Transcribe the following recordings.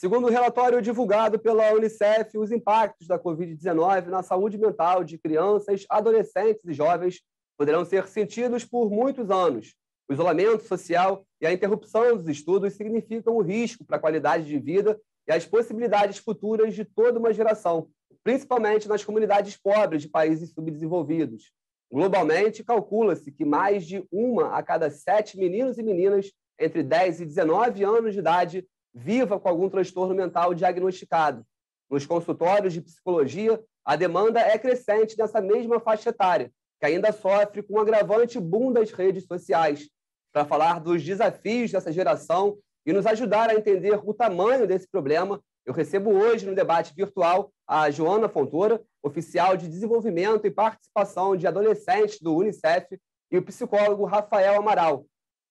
Segundo o relatório divulgado pela Unicef, os impactos da Covid-19 na saúde mental de crianças, adolescentes e jovens poderão ser sentidos por muitos anos. O isolamento social e a interrupção dos estudos significam um risco para a qualidade de vida e as possibilidades futuras de toda uma geração, principalmente nas comunidades pobres de países subdesenvolvidos. Globalmente, calcula-se que mais de uma a cada sete meninos e meninas entre 10 e 19 anos de idade viva com algum transtorno mental diagnosticado. Nos consultórios de psicologia, a demanda é crescente nessa mesma faixa etária, que ainda sofre com um agravante boom das redes sociais. Para falar dos desafios dessa geração e nos ajudar a entender o tamanho desse problema, eu recebo hoje no debate virtual a Joana Fontoura, oficial de desenvolvimento e participação de adolescentes do Unicef, e o psicólogo Rafael Amaral.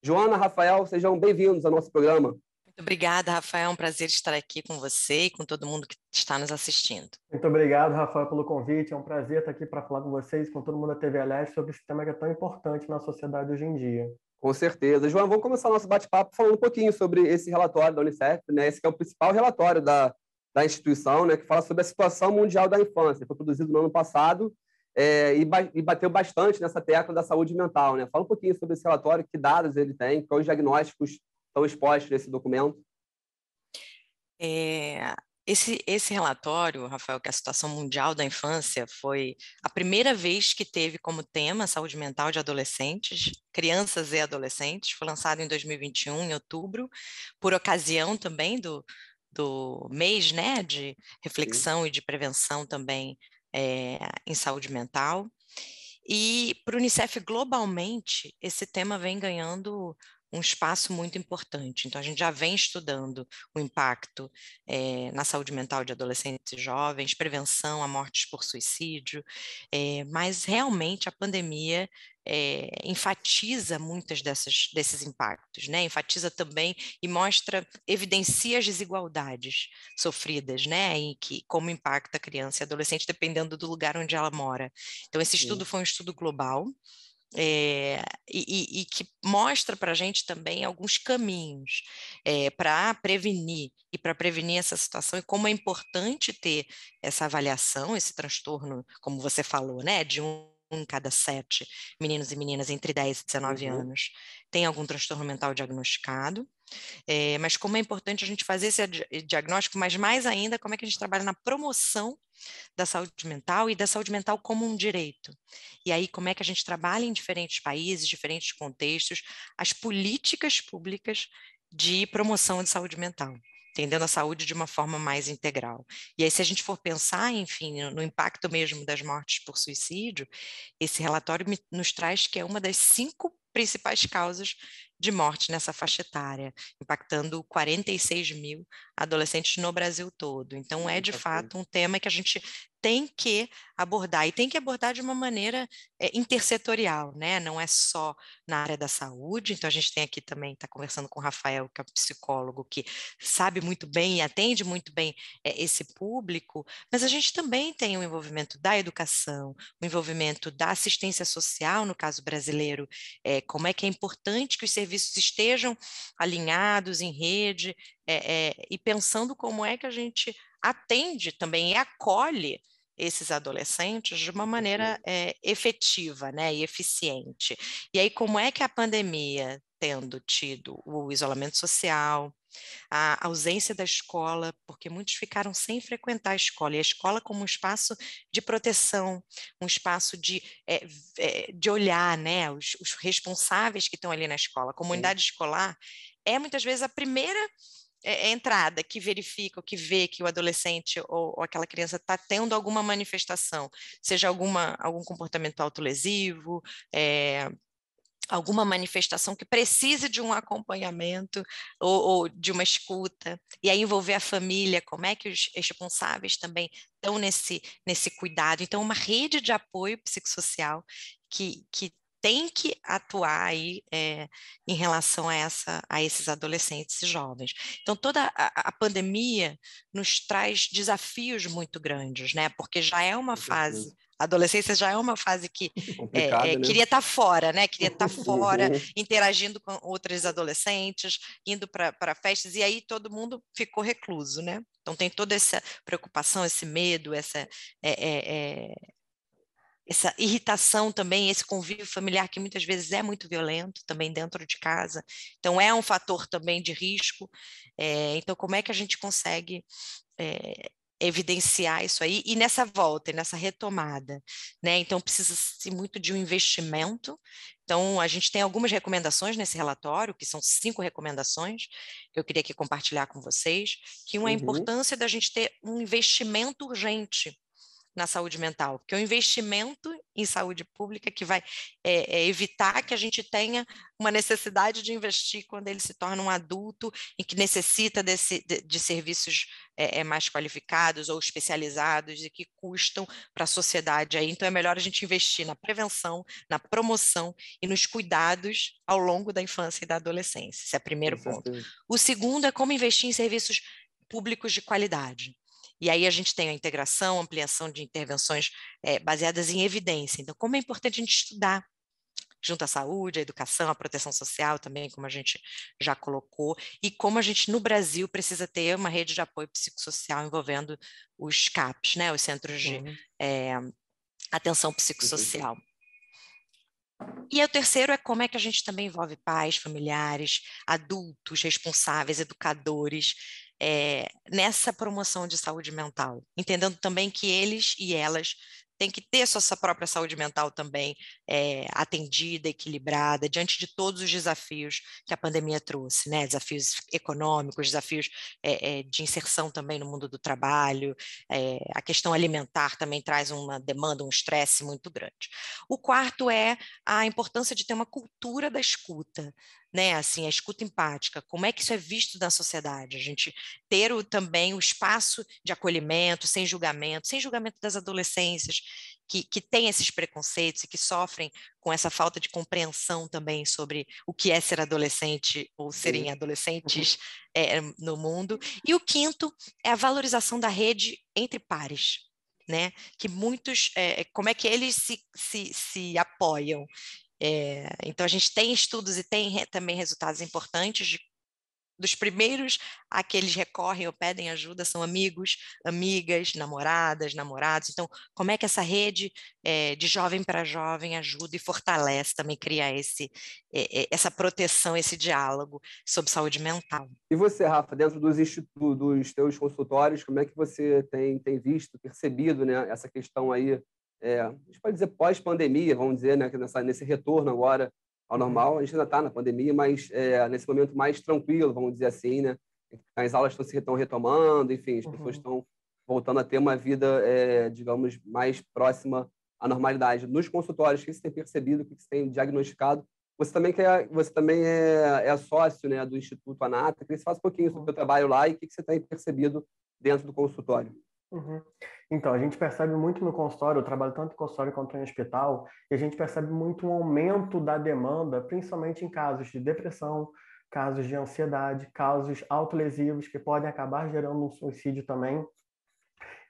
Joana, Rafael, sejam bem-vindos ao nosso programa. Muito obrigada, Rafael. É um prazer estar aqui com você e com todo mundo que está nos assistindo. Muito obrigado, Rafael, pelo convite. É um prazer estar aqui para falar com vocês, com todo mundo da TV Aleste, sobre esse tema que é tão importante na sociedade hoje em dia. Com certeza. João, vamos começar nosso bate-papo falando um pouquinho sobre esse relatório da Unicef, né? Esse é o principal relatório da, da instituição, né? Que fala sobre a situação mundial da infância. Foi produzido no ano passado é, e, e, bateu bastante nessa tecla da saúde mental, né? Fala um pouquinho sobre esse relatório, que dados ele tem, quais os diagnósticos estão expostos nesse documento? É, esse, esse relatório, Rafael, que é a situação mundial da infância, foi a primeira vez que teve como tema saúde mental de adolescentes, crianças e adolescentes. Foi lançado em 2021, em outubro, por ocasião também do, do mês né, de reflexão Sim. e de prevenção também é, em saúde mental. E para o Unicef globalmente, esse tema vem ganhando um espaço muito importante. Então, a gente já vem estudando o impacto é, na saúde mental de adolescentes e jovens, prevenção a mortes por suicídio, é, mas realmente a pandemia é, enfatiza muitas desses impactos, né? Enfatiza também e mostra, evidencia as desigualdades sofridas, né? E que como impacta a criança e adolescente dependendo do lugar onde ela mora. Então esse estudo Sim. foi um estudo global é, e, e, que mostra para a gente também alguns caminhos é, eh, para prevenir e para prevenir essa situação e como é importante ter essa avaliação, esse transtorno, como você falou, né, de um em cada sete meninos e meninas entre 10 e 19 uhum. anos tem algum transtorno mental diagnosticado é, mas como é importante a gente fazer esse eh, diagnóstico, mas mais ainda, como é que a gente trabalha na promoção da saúde mental e da saúde mental como um direito. E aí, como é que a gente trabalha em diferentes países, diferentes contextos, as políticas públicas de promoção de saúde mental entendendo a saúde de uma forma mais integral. E aí, se a gente for pensar, enfim, no impacto mesmo das mortes por suicídio, esse relatório nos traz que é uma das cinco principais causas de morte nessa faixa etária, impactando 46 mil adolescentes no Brasil todo. Então, é de fato um tema que a gente tem que abordar, e tem que abordar de uma maneira é, intersetorial, né? Não é só na área da saúde, então a gente tem aqui também, está conversando com o Rafael, que é um psicólogo que sabe muito bem e atende muito bem é, esse público, mas a gente também tem o envolvimento da educação, o envolvimento da assistência social, no caso brasileiro, é, como é que é importante que os serviços estejam alinhados em rede, é, é, e pensando como é que a gente atende também e acolhe esses adolescentes de uma uhum. maneira é, efetiva né, e eficiente. E aí, como é que a pandemia, tendo tido o isolamento social, a ausência da escola, porque muitos ficaram sem frequentar a escola, e a escola como um espaço de proteção, um espaço de, é, é de olhar né, os, os, responsáveis que estão ali na escola. A comunidade Sim. escolar é muitas vezes a primeira é, é, entrada que verifica, que vê que o adolescente ou, ou aquela criança está tendo alguma manifestação, seja alguma, algum comportamento autolesivo, é, alguma manifestação que precise de um acompanhamento ou, ou, de uma escuta, e aí envolver a família, como é que os responsáveis também estão nesse, nesse cuidado. Então, uma rede de apoio psicossocial que, que tem que atuar aí, é, em relação a, essa, a esses adolescentes e jovens. Então, toda a, a, pandemia nos traz desafios muito grandes, né? Porque já é uma fase. A adolescência já é uma fase que é, é, né? queria estar tá fora, né? Queria estar tá fora, uhum. interagindo com outros adolescentes, indo para festas, e aí todo mundo ficou recluso, né? Então tem toda essa preocupação, esse medo, essa, eh, essa irritação também, esse convívio familiar que muitas vezes é muito violento também dentro de casa, então é um fator também de risco. É, então, como é que a gente consegue é, evidenciar isso aí e nessa volta, nessa retomada, né? Então precisa-se muito de um investimento. Então a gente tem algumas recomendações nesse relatório, que são cinco recomendações que eu queria aqui compartilhar com vocês, que uma uhum. é a uhum. importância da gente ter um investimento urgente na saúde mental, porque é um investimento em saúde pública que vai é, é evitar que a gente tenha uma necessidade de investir quando ele se torna um adulto e que necessita desse, de, de serviços é, é mais qualificados ou especializados e que custam para a sociedade. Aí. Então, é melhor a gente investir na prevenção, na promoção e nos cuidados ao longo da infância e da adolescência. Esse é o primeiro ponto. O segundo é como investir em serviços públicos de qualidade. E aí a gente tem a integração, ampliação de intervenções é, baseadas em evidência. Então, como é importante a gente estudar junto à saúde, à educação, à proteção social também, como a gente já colocou, e como a gente no Brasil precisa ter uma rede de apoio psicossocial envolvendo os CAPs, né, os Centros de uhum. é, Atenção Psicossocial. E o terceiro é como é que a gente também envolve pais, familiares, adultos, responsáveis, educadores, é, nessa promoção de saúde mental, entendendo também que eles e elas têm que ter sua, sua própria saúde mental também é, atendida, equilibrada, diante de todos os desafios que a pandemia trouxe, né? Desafios econômicos, desafios é, de inserção também no mundo do trabalho, a questão alimentar também traz uma demanda, um estresse muito grande. O quarto é a importância de ter uma cultura da escuta, né? Assim, a escuta empática, como é que isso é visto na sociedade? A gente ter o, também o espaço de acolhimento, sem julgamento, sem julgamento das adolescências que, que têm esses preconceitos e que sofrem com essa falta de compreensão também sobre o que é ser adolescente ou serem Sim. Uhum. adolescentes é, no mundo. E o quinto é a valorização da rede entre pares. Né? Que muitos, é, como é que eles se, se, se apoiam? É, então, a gente tem estudos e tem re, também resultados importantes de, dos primeiros a que eles recorrem ou pedem ajuda são amigos, amigas, namoradas, namorados. Então, como é que essa rede é, de jovem para jovem ajuda e fortalece também cria esse, é, essa proteção, esse diálogo sobre saúde mental? E você, Rafa, dentro dos, dos teus consultórios, como é que você tem, tem visto, percebido né, essa questão aí é, a gente pode dizer pós-pandemia, vamos dizer, né, nessa, nesse retorno agora ao uhum. normal, a gente ainda está na pandemia, mas é, nesse momento mais tranquilo, vamos dizer assim, né? As aulas estão se estão retomando, enfim, as pessoas uhum. estão voltando a ter uma vida, é, digamos, mais próxima à normalidade. Nos consultórios, o que você tem percebido, o que você tem diagnosticado? Você também, quer, é, você também é, é sócio né, do Instituto Anata. Queria que você faz um pouquinho sobre o seu uhum. trabalho lá e o que você tem percebido dentro do consultório. Uhum. Então, a gente percebe muito no consultório, eu trabalho tanto em consultório quanto em hospital, e a gente percebe muito um aumento da demanda, principalmente em casos de depressão, casos de ansiedade, casos autolesivos que podem acabar gerando um suicídio também,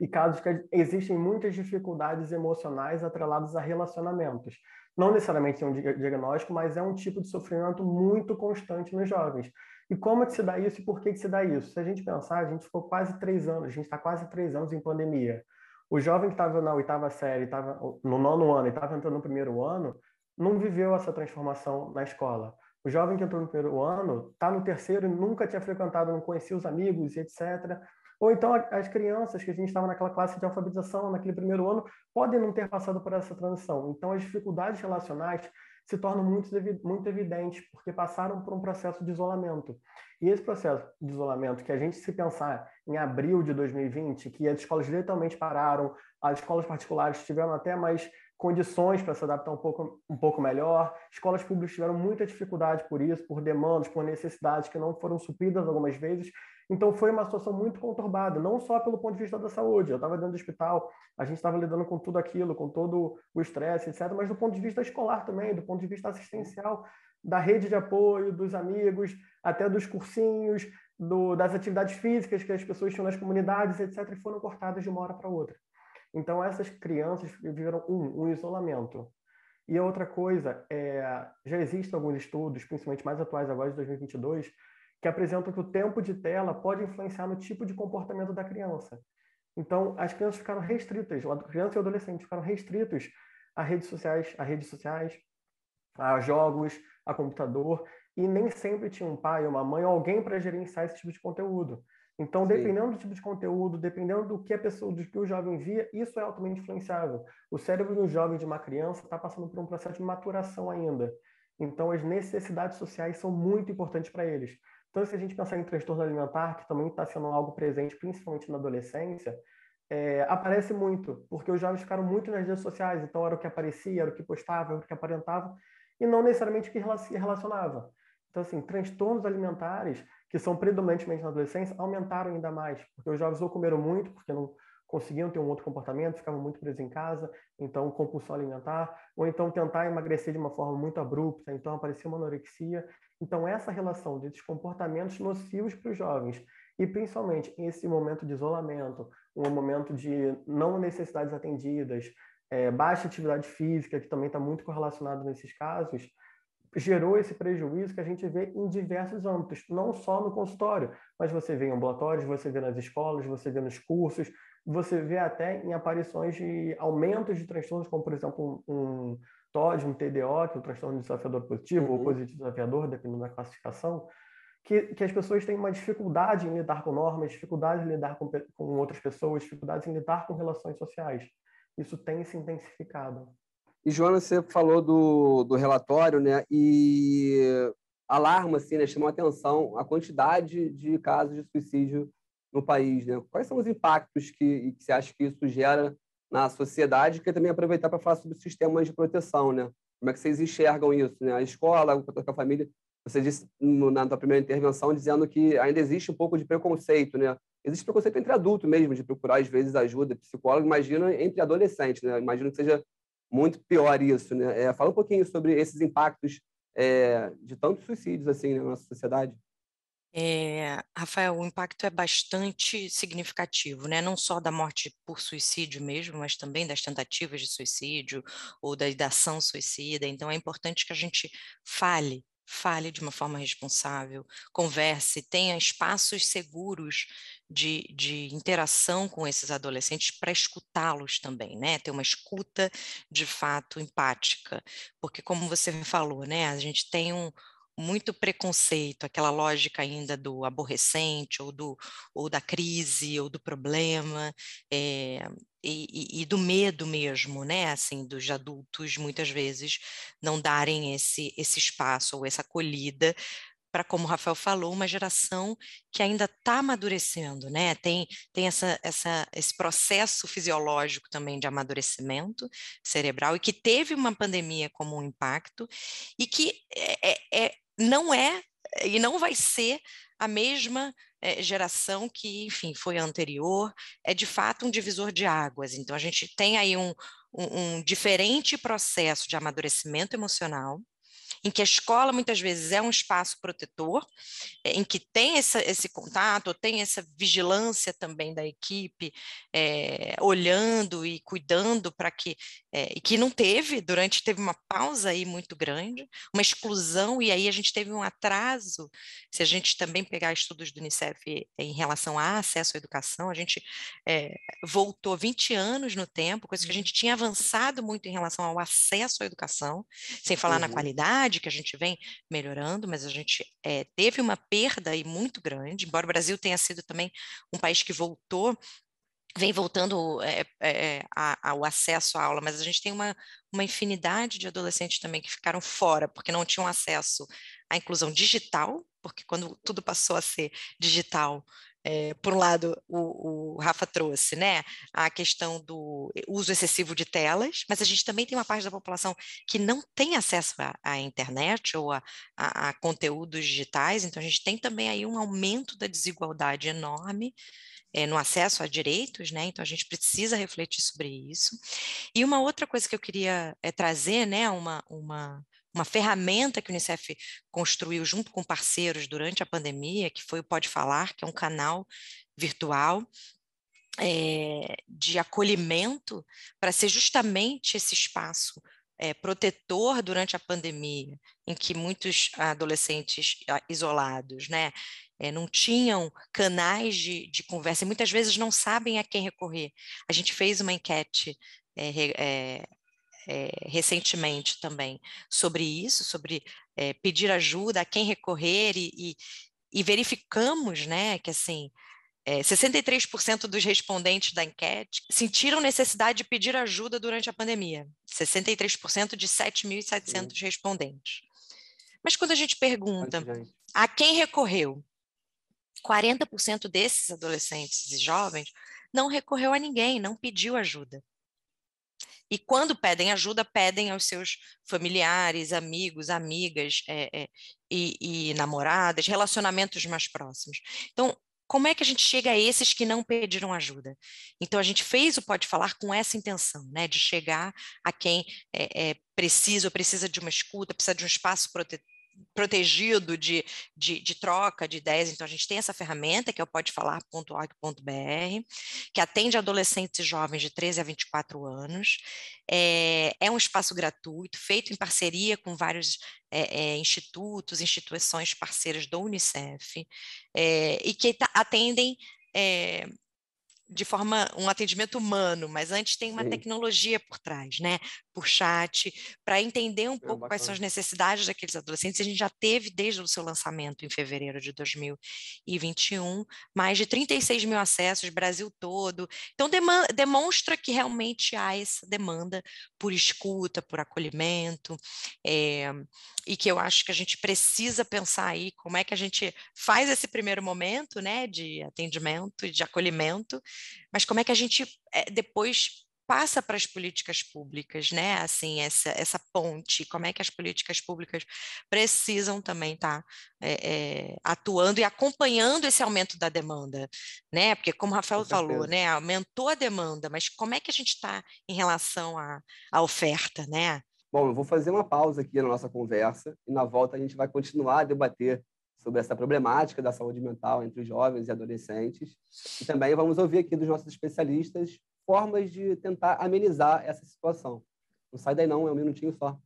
e casos que existem muitas dificuldades emocionais atreladas a relacionamentos. Não necessariamente é um diagnóstico, mas é um tipo de sofrimento muito constante nos jovens. E como é que se dá isso e por que, que se dá isso? Se a gente pensar, a gente ficou quase três anos, a gente está quase três anos em pandemia. O jovem que estava na oitava série, estava no nono ano e estava entrando no primeiro ano, não viveu essa transformação na escola. O jovem que entrou no primeiro ano está no terceiro e nunca tinha frequentado, não conhecia os amigos, e etc. Ou então as crianças que a gente estava naquela classe de alfabetização, naquele primeiro ano, podem não ter passado por essa transição. Então as dificuldades relacionais se tornam muito, muito evidentes, porque passaram por um processo de isolamento. E esse processo de isolamento, que a gente se pensar em abril de 2020, que as escolas literalmente pararam, as escolas particulares tiveram até mais condições para se adaptar um pouco, um pouco melhor. Escolas públicas tiveram muita dificuldade por isso, por demandas, por necessidades que não foram supridas algumas vezes. Então foi uma situação muito conturbada, não só pelo ponto de vista da saúde. Eu estava dentro do hospital, a gente estava lidando com tudo aquilo, com todo o estresse, etc. Mas do ponto de vista escolar também, do ponto de vista assistencial, da rede de apoio, dos amigos, até dos cursinhos, do, das atividades físicas que as pessoas tinham nas comunidades, etc. E foram cortadas de uma hora para outra. Então essas crianças viveram um, um isolamento. E a outra coisa é, já existem alguns estudos, principalmente mais atuais agora de 2022 que apresentam que o tempo de tela pode influenciar no tipo de comportamento da criança. Então, as crianças ficaram restritas, crianças e adolescentes ficaram restritos a redes sociais, a redes sociais, a jogos, a computador, e nem sempre tinha um pai, uma mãe, ou alguém para gerenciar esse tipo de conteúdo. Então, Sim. dependendo do tipo de conteúdo, dependendo do que a pessoa, do que o jovem via, isso é altamente influenciável. O cérebro do jovem, de uma criança, está passando por um processo de maturação ainda. Então, as necessidades sociais são muito importantes para eles. Então, se a gente pensar em transtorno alimentar, que também está sendo algo presente, principalmente na adolescência, é, aparece muito, porque os jovens ficaram muito nas redes sociais, então era o que aparecia, era o que postava, era o que aparentava, e não necessariamente o que se relacionava. Então, assim, transtornos alimentares, que são predominantemente na adolescência, aumentaram ainda mais, porque os jovens ou comeram muito, porque não conseguiam ter um outro comportamento, ficavam muito presos em casa, então compulsão alimentar, ou então tentar emagrecer de uma forma muito abrupta, então aparecia uma anorexia. Então, essa relação desses comportamentos nocivos para os jovens, e principalmente esse momento de isolamento, um momento de não necessidades atendidas, é, baixa atividade física, que também está muito correlacionado nesses casos, gerou esse prejuízo que a gente vê em diversos âmbitos, não só no consultório, mas você vê em ambulatórios, você vê nas escolas, você vê nos cursos, você vê até em aparições de aumentos de transtornos, como, por exemplo, um, um TOD, um TDO, que é um transtorno desafiador positivo uhum. ou positivo desafiador, dependendo da classificação, que, que, as pessoas têm uma dificuldade em lidar com normas, dificuldade em lidar com, com outras pessoas, dificuldade em lidar com relações sociais. Isso tem se intensificado. E, Joana, você falou do, do relatório, né? E alarma, assim, né? Chamou atenção a quantidade de casos de suicídio no país, né? Quais são os impactos que, que você acha que isso gera na sociedade? Que também aproveitar para falar sobre sistemas de proteção, né? Como é que vocês enxergam isso, né? A escola, a família, você disse na sua primeira intervenção dizendo que ainda existe um pouco de preconceito, né? Existe preconceito entre adulto mesmo de procurar às vezes ajuda, psicóloga, imagina entre adolescentes, né? Imagino que seja muito pior isso, né? É, fala um pouquinho sobre esses impactos é, de tantos suicídios assim né, na nossa sociedade. É, Rafael, o impacto é bastante significativo, né? não só da morte por suicídio mesmo, mas também das tentativas de suicídio ou da ação suicida. Então, é importante que a gente fale, fale de uma forma responsável, converse, tenha espaços seguros de, de interação com esses adolescentes para escutá-los também, né? ter uma escuta de fato empática. Porque, como você falou, né? a gente tem um muito preconceito, aquela lógica ainda do aborrecente, ou, do, ou da crise, ou do problema, é, e, e, do medo mesmo, né? Assim, dos adultos muitas vezes não darem esse, esse espaço ou essa acolhida para, como o Rafael falou, uma geração que ainda está amadurecendo, né? Tem, tem essa, essa, esse processo fisiológico também de amadurecimento cerebral e que teve uma pandemia como um impacto e que é, é, é não é eh, e não vai ser a mesma é, geração que, enfim, foi anterior, é de fato um divisor de águas. Então, a gente tem aí um, um, um diferente processo de amadurecimento emocional, em que a escola muitas vezes é um espaço protetor, eh, em que tem essa, esse contato, tem essa vigilância também da equipe, é, olhando e cuidando para que, é, e que não teve, durante teve uma pausa aí muito grande, uma exclusão, e aí a gente teve um atraso, se a gente também pegar estudos do Unicef em relação a acesso à educação, a gente é, voltou 20 anos no tempo, coisa que a uhum. gente tinha avançado muito em relação ao acesso à educação, sem falar uhum. na qualidade, verdade que a gente vem melhorando, mas a gente é, teve uma perda aí muito grande, embora o Brasil tenha sido também um país que voltou vem voltando é, é, ao acesso à aula, mas a gente tem uma, uma infinidade de adolescentes também que ficaram fora, porque não tinham acesso à inclusão digital, porque quando tudo passou a ser digital, é, por um lado, o, o, Rafa trouxe né, a questão do eh, uso excessivo de telas, mas a gente também tem uma parte da população que não tem acesso à, internet ou a, a, a, conteúdos digitais, então a gente tem também aí um aumento da desigualdade enorme é, no acesso a direitos, né? então a gente precisa refletir sobre isso. E uma outra coisa que eu queria é trazer, né, uma, uma uma ferramenta que o Unicef construiu junto com parceiros durante a pandemia, que foi o Pode Falar, que é um canal virtual é, de acolhimento para ser justamente esse espaço é, protetor durante a pandemia, em que muitos adolescentes ah, isolados né, é, não tinham canais de, de, conversa e muitas vezes não sabem a quem recorrer. A gente fez uma enquete é, é, recentemente também sobre isso, sobre é, pedir ajuda, a quem recorrer e, e, e verificamos, né, que assim, é, eh, 63% dos respondentes da enquete sentiram necessidade de pedir ajuda durante a pandemia, 63% de 7.700 respondentes. Mas quando a gente pergunta a quem recorreu, 40% desses adolescentes e jovens não recorreu a ninguém, não pediu ajuda. E quando pedem ajuda, pedem aos seus familiares, amigos, amigas é, é, e, e namoradas, relacionamentos mais próximos. Então, como é que a gente chega a esses que não pediram ajuda? Então, a gente fez o Pode Falar com essa intenção, né, de chegar a quem é, é, precisa, precisa de uma escuta, precisa de um espaço prote protegido de, de, de, troca de ideias. Então, a gente tem essa ferramenta, que é o podefalar.org.br, que atende adolescentes e jovens de 13 a 24 anos. É, é um espaço gratuito, feito em parceria com vários é, é, institutos, instituições parceiras do Unicef, é, e que atendem é, de forma um atendimento humano, mas antes tem uma Sim. tecnologia por trás, né? Por chat, para entender um é pouco bacana. quais são as necessidades daqueles adolescentes. A gente já teve desde o seu lançamento em fevereiro de 2021 mais de 36 mil acessos, Brasil todo. Então demonstra que realmente há essa demanda por escuta, por acolhimento, é, e que eu acho que a gente precisa pensar aí como é que a gente faz esse primeiro momento, né? De atendimento, de acolhimento mas como é que a gente é, depois passa para as políticas públicas, né? Assim, essa, essa ponte, como é que as políticas públicas precisam também estar tá, é, é, atuando e acompanhando esse aumento da demanda, né? Porque, como o Rafael falou, né? Aumentou a demanda, mas como é que a gente está em relação à, à oferta, né? Bom, eu vou fazer uma pausa aqui na nossa conversa e na volta a gente vai continuar a debater sobre essa problemática da saúde mental entre jovens e adolescentes. E também vamos ouvir aqui dos nossos especialistas formas de tentar amenizar essa situação. Não sai daí não, é um minutinho só.